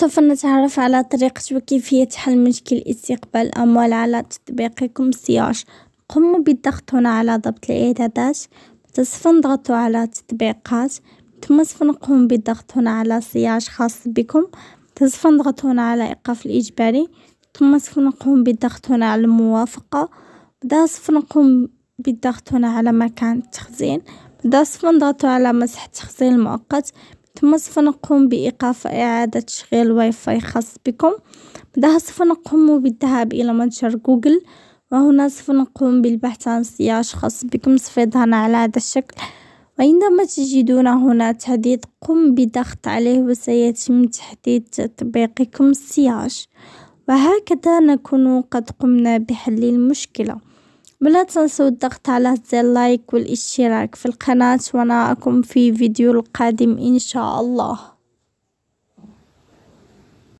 سوف نتعرف على طريقة وكيفية حل مشكل استقبال الأموال على تطبيقكم سياش قم بالضغط هنا على ضبط الإعدادات، سوف نضغط على تطبيقات، ثم سوف نقوم بالضغط هنا على سياش خاص بكم، سوف نضغط هنا على إيقاف الإجباري، ثم سوف نقوم بالضغط هنا على الموافقة، بعدها سوف نقوم بالضغط هنا على مكان التخزين. بعد صفى نضغط على مسح التخزين المؤقت ثم سوف نقوم بإيقاف إعادة تشغيل واي فاي خاص بكم بعدها سوف نقوم بالذهاب إلى متجر جوجل وهنا سوف نقوم بالبحث عن سياج خاص بكم سوف يظهر على هذا الشكل وعندما تجدون هنا تحديد قم بضغط عليه وسيتم تحديد تطبيقكم السياج وهكذا نكون قد قمنا بحل المشكله بلا تنسوا الضغط على زر لايك والاشتراك في القناة ونراكم في فيديو القادم ان شاء الله